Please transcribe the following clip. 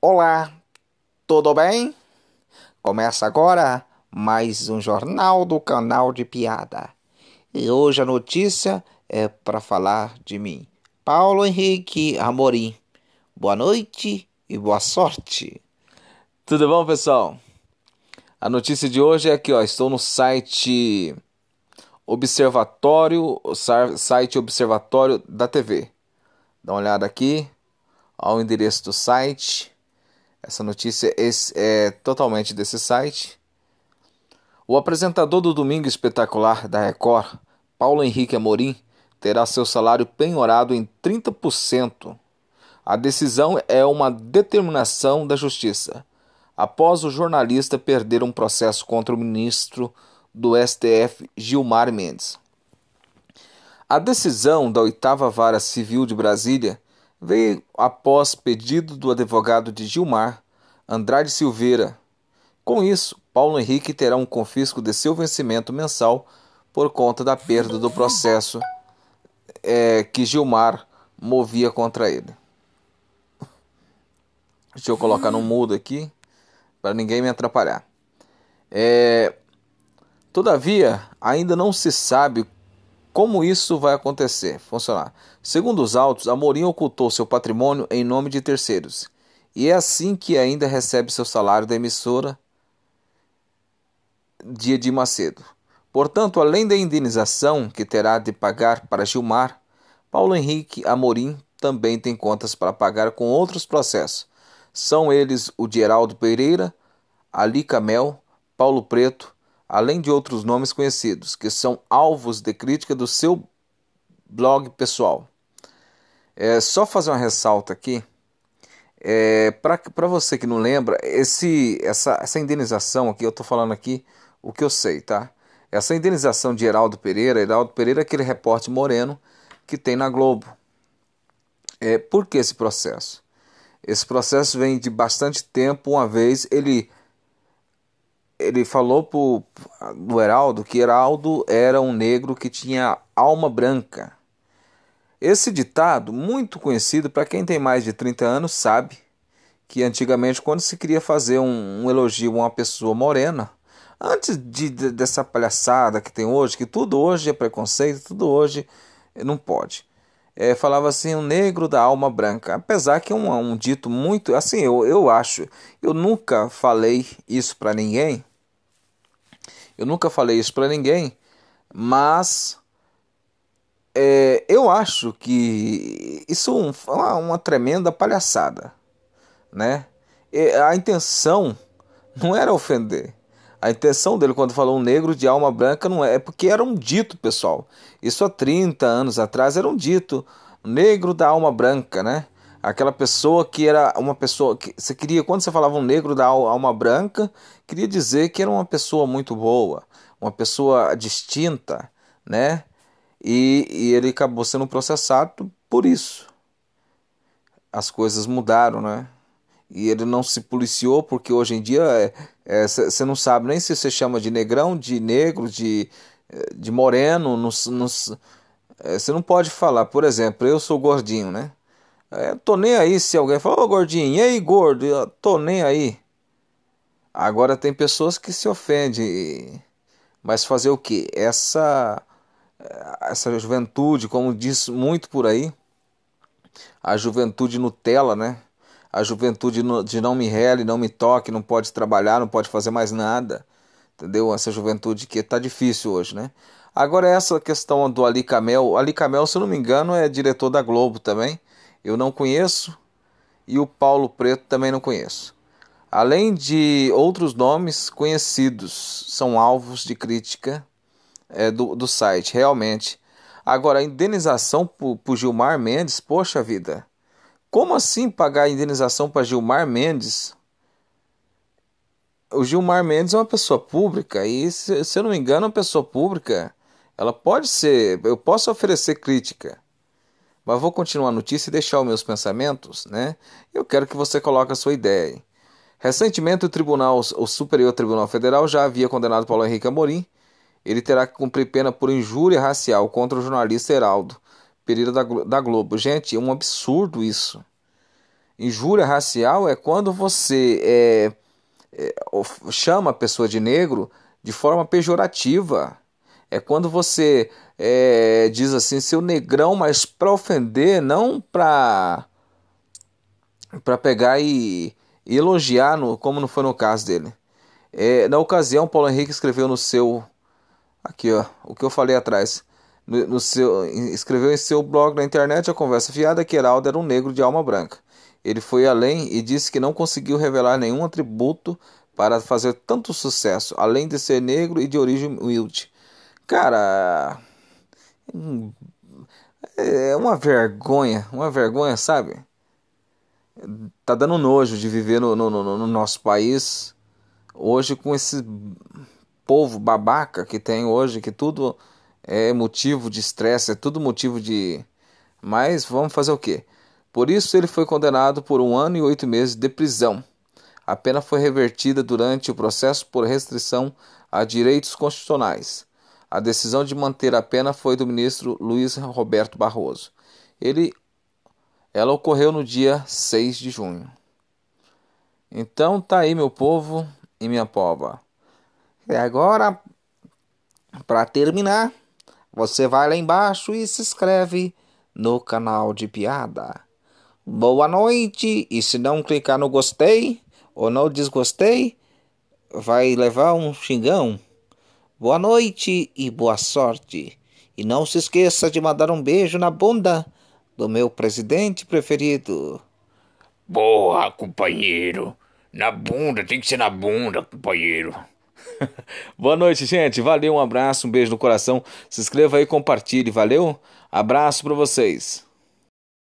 Olá, tudo bem? Começa agora mais um jornal do canal de piada. E hoje a notícia é para falar de mim, Paulo Henrique Amorim. Boa noite e boa sorte. Tudo bom, pessoal? A notícia de hoje é que ó, estou no site Observatório, site Observatório da TV. Dá uma olhada aqui ao endereço do site essa notícia é totalmente desse site. O apresentador do Domingo Espetacular da Record, Paulo Henrique Amorim, terá seu salário penhorado em 30%. A decisão é uma determinação da Justiça, após o jornalista perder um processo contra o ministro do STF, Gilmar Mendes. A decisão da Oitava Vara Civil de Brasília veio após pedido do advogado de Gilmar, Andrade Silveira. Com isso, Paulo Henrique terá um confisco de seu vencimento mensal por conta da perda do processo é, que Gilmar movia contra ele. Deixa eu colocar no mudo aqui para ninguém me atrapalhar. É, todavia, ainda não se sabe como isso vai acontecer? Funcionar. Segundo os autos, Amorim ocultou seu patrimônio em nome de terceiros. E é assim que ainda recebe seu salário da emissora Dia de Macedo. Portanto, além da indenização que terá de pagar para Gilmar, Paulo Henrique Amorim também tem contas para pagar com outros processos. São eles o de Heraldo Pereira, Ali Camel, Paulo Preto, além de outros nomes conhecidos, que são alvos de crítica do seu blog pessoal. É, só fazer uma ressalta aqui. É, Para você que não lembra, esse, essa, essa indenização aqui, eu estou falando aqui o que eu sei, tá? Essa indenização de Heraldo Pereira, Heraldo Pereira é aquele repórter moreno que tem na Globo. É, por que esse processo? Esse processo vem de bastante tempo, uma vez ele ele falou pro, do Heraldo que Heraldo era um negro que tinha alma branca. Esse ditado, muito conhecido para quem tem mais de 30 anos, sabe que antigamente, quando se queria fazer um, um elogio a uma pessoa morena, antes de, de, dessa palhaçada que tem hoje, que tudo hoje é preconceito, tudo hoje não pode. É, falava assim, o um negro da alma branca. Apesar que é um, um dito muito. Assim, eu, eu acho. Eu nunca falei isso para ninguém, eu nunca falei isso para ninguém, mas é, eu acho que isso é uma, uma tremenda palhaçada, né? E a intenção não era ofender. A intenção dele quando falou um negro de alma branca não é, é porque era um dito, pessoal. Isso há 30 anos atrás era um dito, negro da alma branca, né? aquela pessoa que era uma pessoa que você queria quando você falava um negro da alma branca queria dizer que era uma pessoa muito boa uma pessoa distinta né e, e ele acabou sendo processado por isso as coisas mudaram né e ele não se policiou porque hoje em dia você é, é, não sabe nem se você chama de negrão de negro de, eh, de moreno você não, é, não pode falar por exemplo eu sou gordinho né eu é, tô nem aí se alguém fala, ô oh, gordinho, e aí gordo? Eu, tô nem aí. Agora tem pessoas que se ofendem, mas fazer o que? Essa, essa juventude, como diz muito por aí, a juventude Nutella, né? A juventude de não me rele, não me toque, não pode trabalhar, não pode fazer mais nada. Entendeu? Essa juventude que tá difícil hoje, né? Agora essa questão do Ali Camel, Ali Camel, se eu não me engano, é diretor da Globo também eu não conheço, e o Paulo Preto também não conheço. Além de outros nomes conhecidos, são alvos de crítica é, do, do site, realmente. Agora, a indenização para Gilmar Mendes, poxa vida. Como assim pagar a indenização para Gilmar Mendes? O Gilmar Mendes é uma pessoa pública e, se, se eu não me engano, é uma pessoa pública, ela pode ser, eu posso oferecer crítica. Mas vou continuar a notícia e deixar os meus pensamentos, né? Eu quero que você coloque a sua ideia. Recentemente, o Tribunal, o Superior Tribunal Federal já havia condenado Paulo Henrique Amorim. Ele terá que cumprir pena por injúria racial contra o jornalista Heraldo Pereira da Globo. Gente, é um absurdo isso. Injúria racial é quando você é, é, chama a pessoa de negro de forma pejorativa. É quando você é, diz assim, seu negrão, mas para ofender, não para para pegar e, e elogiar, no, como não foi no caso dele. É, na ocasião, Paulo Henrique escreveu no seu aqui ó, o que eu falei atrás. No, no, seu, escreveu em seu blog na internet a conversa fiada que Heraldo era um negro de alma branca. Ele foi além e disse que não conseguiu revelar nenhum atributo para fazer tanto sucesso, além de ser negro e de origem humilde. Cara, é uma vergonha, uma vergonha, sabe? Tá dando nojo de viver no, no, no, no nosso país hoje com esse povo babaca que tem hoje, que tudo é motivo de estresse, é tudo motivo de. Mas vamos fazer o quê? Por isso ele foi condenado por um ano e oito meses de prisão. A pena foi revertida durante o processo por restrição a direitos constitucionais. A decisão de manter a pena foi do ministro Luiz Roberto Barroso. Ele, ela ocorreu no dia 6 de junho. Então tá aí, meu povo e minha pova. E é agora, para terminar, você vai lá embaixo e se inscreve no canal de piada. Boa noite! E se não clicar no gostei ou não desgostei, vai levar um xingão. Boa noite e boa sorte. E não se esqueça de mandar um beijo na bunda do meu presidente preferido. Boa, companheiro. Na bunda, tem que ser na bunda, companheiro. Boa noite, gente. Valeu, um abraço, um beijo no coração. Se inscreva aí, compartilhe. Valeu, abraço para vocês.